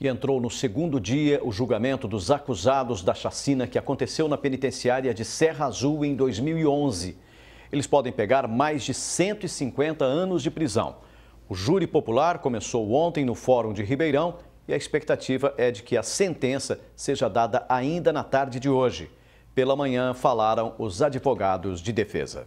E entrou no segundo dia o julgamento dos acusados da chacina que aconteceu na penitenciária de Serra Azul em 2011. Eles podem pegar mais de 150 anos de prisão. O júri popular começou ontem no Fórum de Ribeirão e a expectativa é de que a sentença seja dada ainda na tarde de hoje. Pela manhã, falaram os advogados de defesa.